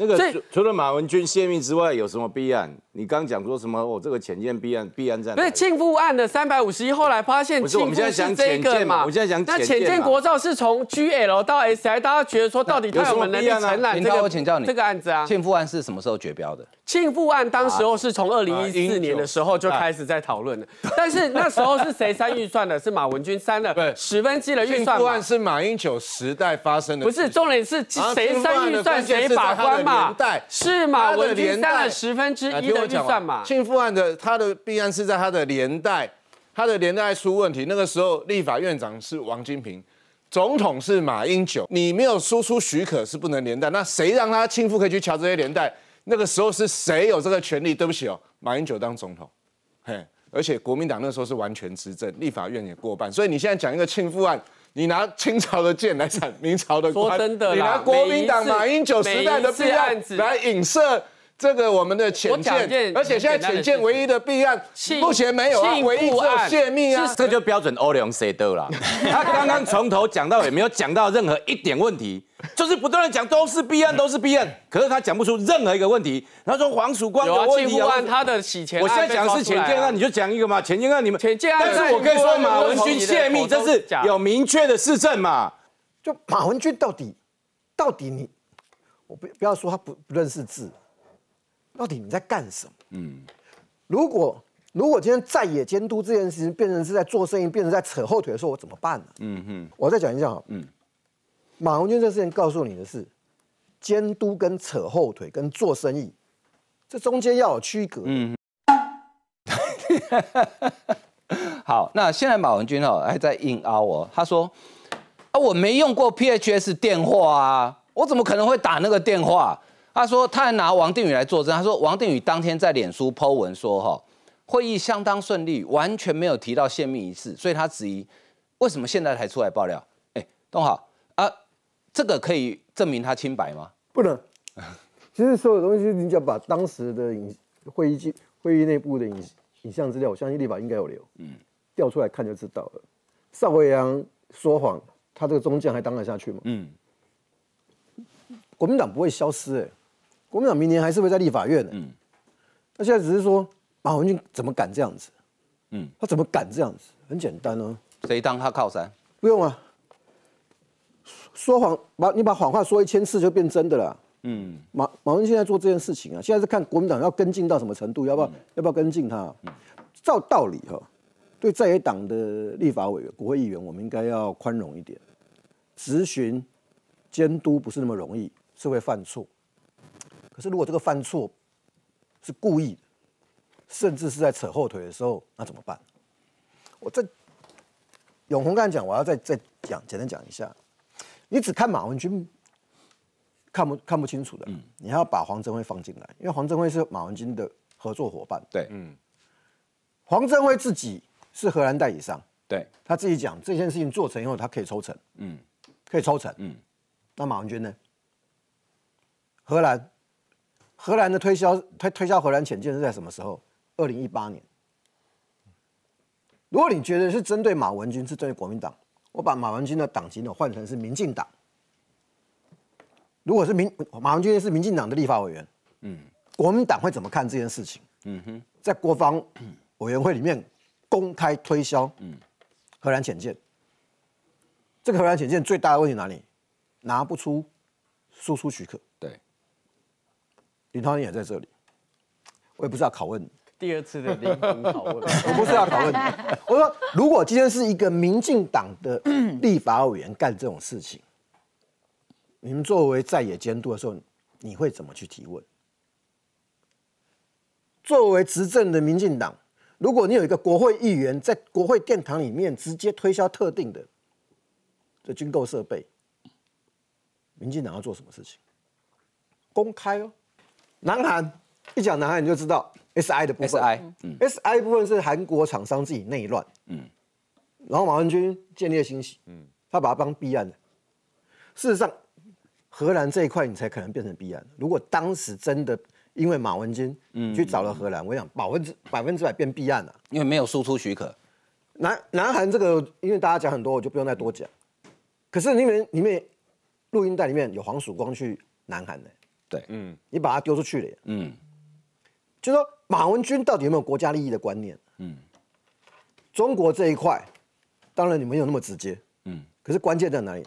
那个，除了马文君泄密之外，有什么弊案？你刚刚讲说什么？哦，这个浅见弊案，弊案在。哪？是庆父案的三百五十一，后来发现庆在是这个嘛？我现在那浅见国造是从 GL 到 SI，大家觉得说到底他有没有能力承揽这个案子啊？庆父案是什么时候绝标的？庆父案当时候是从二零一四年的时候就开始在讨论了，但是那时候是谁删预算的？是马文君删的十分之一的预算。庆父案是马英九时代发生的，不是重点是谁删预算谁把关嘛？是马文君删了十分之一的预算嘛？庆父案的他的必案是在他的年代，他的年代出问题。那个时候立法院长是王金平，总统是马英九，你没有输出许可是不能连带。那谁让他庆父可以去瞧这些连带？那个时候是谁有这个权利？对不起哦，马英九当总统，嘿，而且国民党那时候是完全执政，立法院也过半，所以你现在讲一个庆父案，你拿清朝的剑来斩明朝的，说真的，你拿国民党马英九时代的弊案来影射。这个我们的浅见，而且现在浅见唯一的弊案，目前没有啊，唯一只有泄密啊，这就标准欧良 C 的了。他刚刚从头讲到，也没有讲到任何一点问题，就是不断的讲都是弊案，都是弊案。可是他讲不出任何一个问题。他说黄曙光有洗钱按他的洗钱，我现在讲的是浅见那你就讲一个嘛，浅见那你们，潜线案，但是我跟你说，马文君泄密，这是有明确的事证嘛？就马文君到底，到底你，我不不要说他不不认识字。到底你在干什么？嗯，如果如果今天在野监督这件事情变成是在做生意，变成在扯后腿的时候，我怎么办呢？嗯哼，我再讲一下哈，嗯，马文君这事情告诉你的是，监督跟扯后腿跟做生意，这中间要有区隔。嗯，好，那现在马文君哦还在硬凹我，他说啊我没用过 PHS 电话啊，我怎么可能会打那个电话？他说，他还拿王定宇来作证。他说，王定宇当天在脸书剖文说，哈，会议相当顺利，完全没有提到泄密一事。所以他质疑，为什么现在才出来爆料？哎，东好啊，这个可以证明他清白吗？不能。其实所有东西，你就要把当时的影会议记、会议内部的影影像资料，我相信立法应该有留，嗯，调出来看就知道了。邵伟阳说谎，他这个中将还当得下去吗？嗯。国民党不会消失，哎。国民党明年还是会，在立法院的。嗯，那现在只是说马文俊怎么敢这样子？嗯，他怎么敢这样子？很简单哦，谁当他靠山？不用啊，说谎把，你把谎话说一千次就变真的了。嗯，马马文现在做这件事情啊，现在是看国民党要跟进到什么程度，要不要要不要跟进他？照道理哈，对在野党的立法委员、国会议员，我们应该要宽容一点，质询监督不是那么容易，是会犯错。可是，如果这个犯错是故意，甚至是在扯后腿的时候，那怎么办？我在永红刚才讲，我要再再讲，简单讲一下。你只看马文君，看不看不清楚的。嗯。你还要把黄振辉放进来，因为黄振辉是马文君的合作伙伴。对。嗯。黄振辉自己是荷兰代理商。对。他自己讲这件事情做成以后，他可以抽成。嗯。可以抽成。嗯。那马文君呢？荷兰。荷兰的推销推推销荷兰潜舰是在什么时候？二零一八年。如果你觉得是针对马文军，是针对国民党，我把马文军的党籍呢换成是民进党。如果是民马文军是民进党的立法委员，嗯，国民党会怎么看这件事情？嗯哼，在国防委员会里面公开推销，嗯，荷兰潜舰。这个荷兰潜舰最大的问题哪里？拿不出输出许可。对。李涛，你也在这里，我也不是要拷问。第二次的灵魂拷问，我不是要拷问你。我说，如果今天是一个民进党的 立法委员干这种事情，你们作为在野监督的时候，你会怎么去提问？作为执政的民进党，如果你有一个国会议员在国会殿堂里面直接推销特定的这军购设备，民进党要做什么事情？公开哦。南韩一讲南韩你就知道 S I 的部分，S I，嗯，S I 部分是韩国厂商自己内乱，嗯，然后马文军建立新企，嗯，他把它帮避案的。事实上，荷兰这一块你才可能变成避案。如果当时真的因为马文军去找了荷兰，我想百分之百分之百变避案了，因为没有输出许可。南南韩这个因为大家讲很多，我就不用再多讲。可是你们里面录音带里面有黄曙光去南韩的。对，嗯，你把他丢出去了，嗯，就说马文君到底有没有国家利益的观念？嗯，中国这一块，当然你没有那么直接，嗯，可是关键在哪里？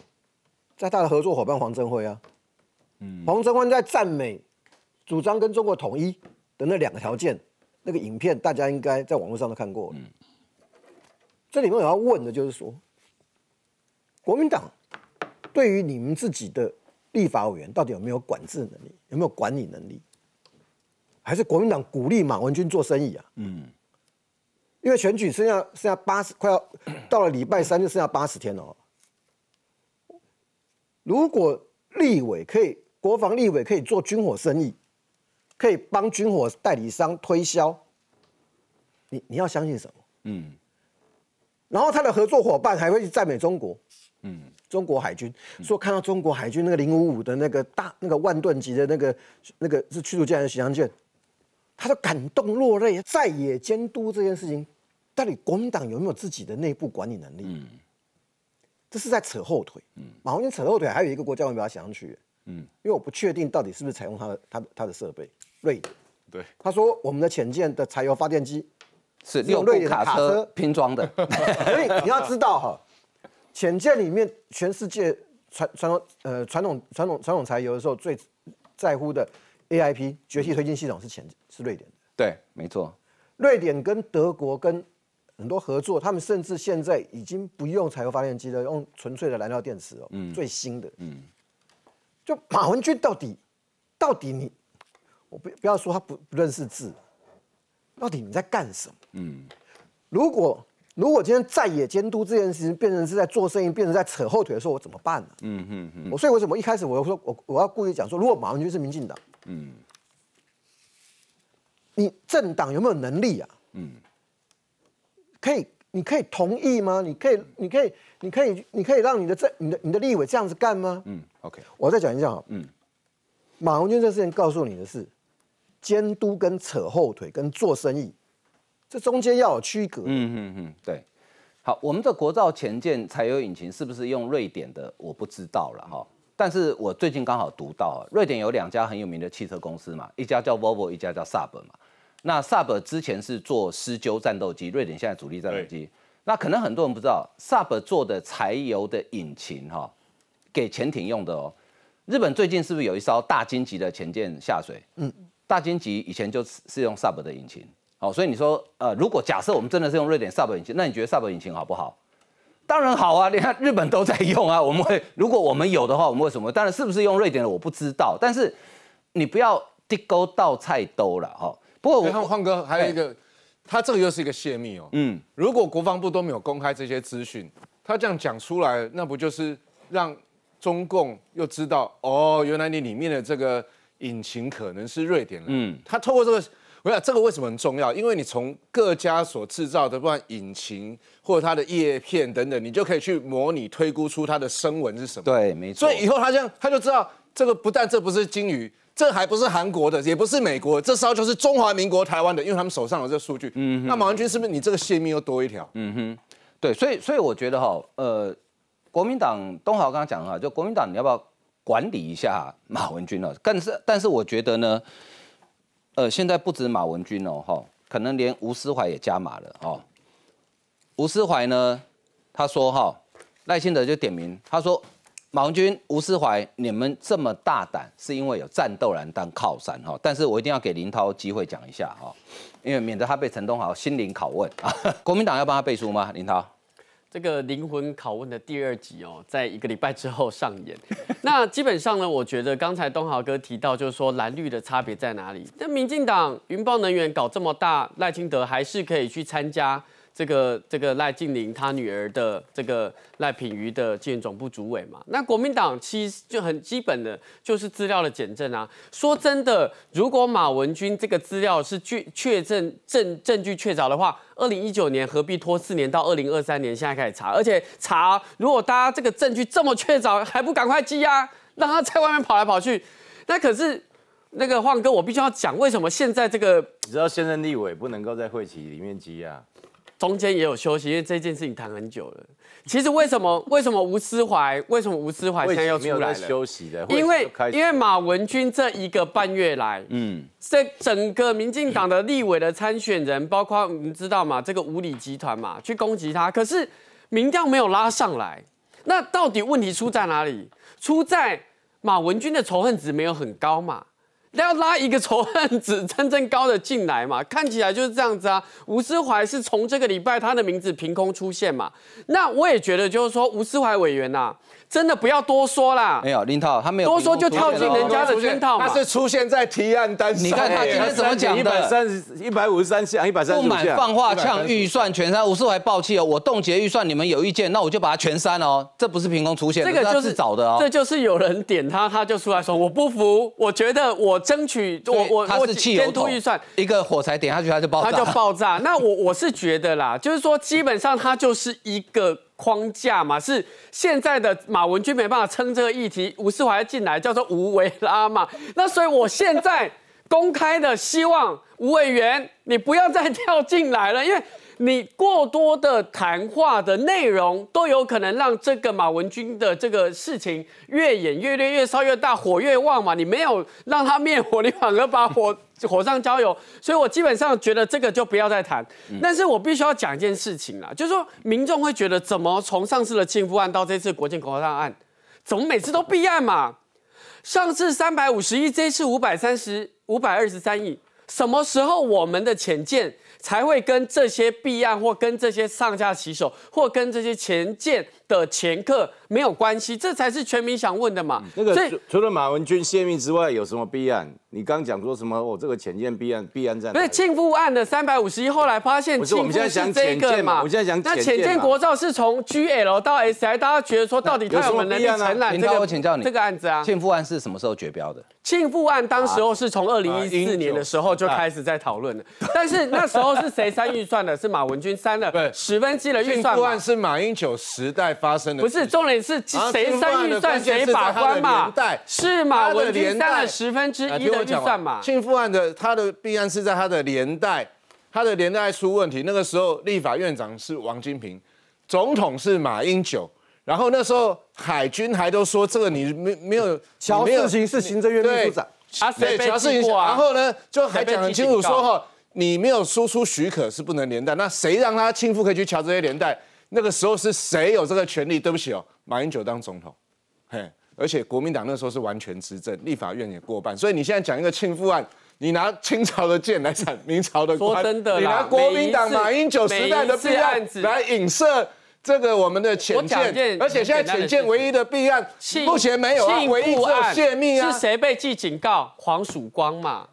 在他的合作伙伴黄镇辉啊，嗯，黄镇辉在赞美主张跟中国统一的那两个条件，那个影片大家应该在网络上都看过了，嗯，这里面我要问的就是说，国民党对于你们自己的。立法委员到底有没有管制能力？有没有管理能力？还是国民党鼓励马文君做生意啊？嗯，因为选举剩下剩下八十，快要 到了礼拜三就剩下八十天哦。如果立委可以，国防立委可以做军火生意，可以帮军火代理商推销，你你要相信什么？嗯，然后他的合作伙伴还会赞美中国。嗯。中国海军说看到中国海军那个零五五的那个大那个万吨级的那个那个是驱逐舰是巡洋舰，他都感动落泪。在野监督这件事情，到底国民党有没有自己的内部管理能力？嗯，这是在扯后腿。嗯，马洪军扯后腿，还有一个国家，我没他想上去。嗯，因为我不确定到底是不是采用他的、他、的他的设备。瑞典。对，他说我们的潜舰的柴油发电机是六部卡车拼装的。所以你要知道哈。浅见里面，全世界传传统呃传统传统传统柴油的时候最在乎的 AIP 绝气推进系统是浅是瑞典的，对，没错。瑞典跟德国跟很多合作，他们甚至现在已经不用柴油发电机了，用纯粹的燃料电池哦，最新的。嗯。就马文军到底到底你，我不不要说他不不认识字，到底你在干什么？嗯。如果。如果今天在野监督这件事情变成是在做生意，变成在扯后腿的时候，我怎么办呢？嗯哼哼。我所以为什么一开始我说我我要故意讲说，如果马文君是民进党，嗯，你政党有没有能力啊？嗯，可以，你可以同意吗？你可以，你可以，你可以，你可以让你的政、你的、你的立委这样子干吗？嗯，OK。我再讲一下啊，嗯，马文君这事情告诉你的是，监督跟扯后腿跟做生意。这中间要有区隔。嗯嗯嗯，对。好，我们的国造前舰柴油引擎是不是用瑞典的？我不知道了哈。但是我最近刚好读到瑞典有两家很有名的汽车公司嘛，一家叫 Volvo，一家叫 Saab 嘛。那 Saab 之前是做施灸战斗机，瑞典现在主力战斗机。那可能很多人不知道，Saab 做的柴油的引擎哈，给潜艇用的哦。日本最近是不是有一艘大金级的潜舰下水？嗯，大金级以前就是是用 Saab 的引擎。哦，所以你说，呃，如果假设我们真的是用瑞典萨博引擎，那你觉得萨博引擎好不好？当然好啊，你看日本都在用啊。我们如果我们有的话，我们为什么？当然是不是用瑞典的，我不知道。但是你不要地沟到菜兜了哈。不过，我看，匡哥还有一个，他这个又是一个泄密哦。嗯，如果国防部都没有公开这些资讯，他这样讲出来，那不就是让中共又知道哦，原来你里面的这个引擎可能是瑞典的。嗯，他透过这个。不是，这个为什么很重要？因为你从各家所制造的，不管引擎或者它的叶片等等，你就可以去模拟推估出它的声纹是什么。对，没错。所以以后他这样，他就知道这个不但这不是鲸鱼，这还不是韩国的，也不是美国，这候就是中华民国台湾的，因为他们手上有这数据。嗯。那马文君是不是你这个泄密又多一条？嗯哼。对，所以所以我觉得哈，呃，国民党东豪刚刚讲哈，就国民党你要不要管理一下马文君呢？但是但是我觉得呢。呃，现在不止马文君哦，哈，可能连吴思怀也加码了哦。吴思怀呢，他说哈，赖清德就点名，他说马文君、吴思怀，你们这么大胆，是因为有战斗党当靠山哈。但是我一定要给林涛机会讲一下哈，因为免得他被陈东豪心灵拷问啊。国民党要帮他背书吗，林涛？这个灵魂拷问的第二集哦，在一个礼拜之后上演。那基本上呢，我觉得刚才东豪哥提到，就是说蓝绿的差别在哪里？那民进党云豹能源搞这么大，赖清德还是可以去参加。这个这个赖静玲，她女儿的这个赖品瑜的建总部主委嘛，那国民党其实就很基本的就是资料的检证啊。说真的，如果马文君这个资料是确确证证证据确凿的话，二零一九年何必拖四年到二零二三年现在开始查？而且查，如果大家这个证据这么确凿，还不赶快羁押，让他在外面跑来跑去？那可是那个晃哥，我必须要讲，为什么现在这个知道现任立委不能够在会期里面羁押？中间也有休息，因为这件事情谈很久了。其实为什么？为什么吴思怀？为什么吴思怀现在又出来了？休息的。因为因为马文君这一个半月来，嗯，这整个民进党的立委的参选人，包括我们知道嘛，这个五里集团嘛，去攻击他，可是民调没有拉上来。那到底问题出在哪里？出在马文君的仇恨值没有很高嘛？要拉一个仇恨值真正高的进来嘛？看起来就是这样子啊。吴思怀是从这个礼拜他的名字凭空出现嘛？那我也觉得就是说，吴思怀委员呐，真的不要多说啦。没有林涛，他没有多说就跳进人家的圈套嘛。他是出现在提案单。你看他今天怎么讲的？一百三十一百五十三项，一百三不满放话呛预算全删。吴思怀暴气哦，我冻结预算，你们有意见，那我就把它全删哦。这不是凭空出现，这个就是找的哦。这就是有人点他，他就出来说我不服，我觉得我。争取我我我，电突预算一个火柴点下去，它就爆炸，它就爆炸。那我我是觉得啦，就是说基本上它就是一个框架嘛，是现在的马文君没办法撑这个议题，吴世华要进来叫做无为拉嘛。那所以我现在公开的希望吴委员你不要再跳进来了，因为。你过多的谈话的内容，都有可能让这个马文君的这个事情越演越烈、越烧越大、火越旺嘛。你没有让他灭火，你反而把火火上浇油。所以，我基本上觉得这个就不要再谈。但是我必须要讲一件事情啊，就是说民众会觉得，怎么从上次的庆福案到这次国境国上案，怎么每次都必案嘛？上次三百五十亿，这次五百三十五百二十三亿。什么时候我们的潜舰才会跟这些避案或跟这些上架骑手或跟这些潜舰的前客？没有关系，这才是全民想问的嘛。那个，所以除了马文君泄密之外，有什么弊案？你刚讲说什么？我这个浅见弊案，弊案在哪？不是庆父案的三百五十一，后来发现庆富是这一个嘛。我现在讲浅那浅见国造是从 G L 到 S I，大家觉得说到底他有没有能力承揽这个案子啊？庆父案是什么时候绝标的？庆父案当时候是从二零一四年的时候就开始在讨论了，但是那时候是谁删预算的？是马文君删的，对，十分一的预算。庆富案是马英九时代发生的，不是中联。是谁算预算？谁把关嘛？是嘛？他的连带十分之一的预算嘛？庆父案的，他的必然是在他的年代，他的年代出问题。那个时候，立法院长是王金平，总统是马英九。然后那时候海军还都说这个你没没有桥，没有情是行政院秘书长啊，谁事情啊？然后呢，就还讲很清楚说哈，你没有输出许可是不能连带。那谁让他亲父可以去瞧这些连带？那个时候是谁有这个权利？对不起哦，马英九当总统，嘿，而且国民党那时候是完全执政，立法院也过半，所以你现在讲一个庆父案，你拿清朝的剑来斩明朝的，说真的，你拿国民党马英九时代的弊案来影射这个我们的浅见，而且现在浅见唯一的弊案目前没有，唯一是泄密啊，是谁被记警告？黄曙光嘛，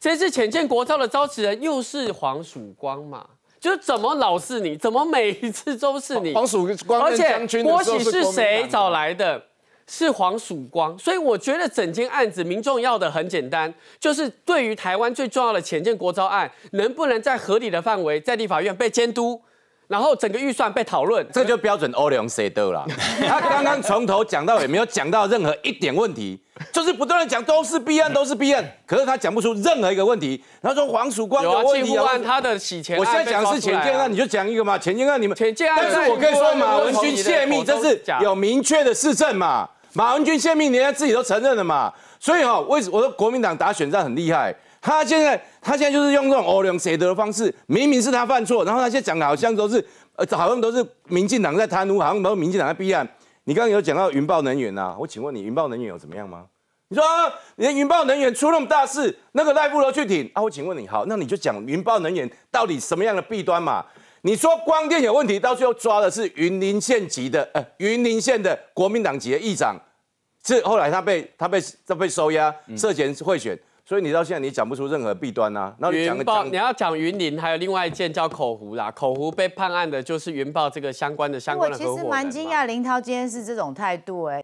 这是浅见国造的招集人，又是黄曙光嘛。就怎么老是你？怎么每一次都是你？黄曙光，而且郭喜是谁找来的？是黄曙光，所以我觉得整件案子民众要的很简单，就是对于台湾最重要的浅见国招案，能不能在合理的范围，在立法院被监督？然后整个预算被讨论，这就标准欧里翁 C 都啦。他刚刚从头讲到，尾，没有讲到任何一点问题，就是不断的讲都是 B 案，都是 B 案。可是他讲不出任何一个问题。他说黄曙光有问题污案，他的洗钱。我现在讲的是钱进案，你就讲一个嘛，钱进案你们。钱进案。但是，我可以说，马文君泄密，这是有明确的实证嘛？马文君泄密，人家自己都承认了嘛？所以哈，为什我说国民党打选战很厉害。他现在，他现在就是用这种哦两舍得的方式，明明是他犯错，然后现在讲的好像都是，呃，好像都是民进党在贪污，好像都是民进党在逼案。你刚刚有讲到云豹能源呐，我请问你，云豹能源有怎么样吗？你说，的云豹能源出那么大事，那个赖布罗去顶啊？我请问你，好，那你就讲云豹能源到底什么样的弊端嘛？你说光电有问题，到最后抓的是云林县级的，呃，云林县的国民党籍的议长，是后来他被他被他被收押，涉嫌贿选。所以你到现在你讲不出任何弊端呐？那云豹，你要讲云林，还有另外一件叫口湖啦。口湖被判案的就是云豹这个相关的相关的我其实蛮惊讶林涛今天是这种态度哎。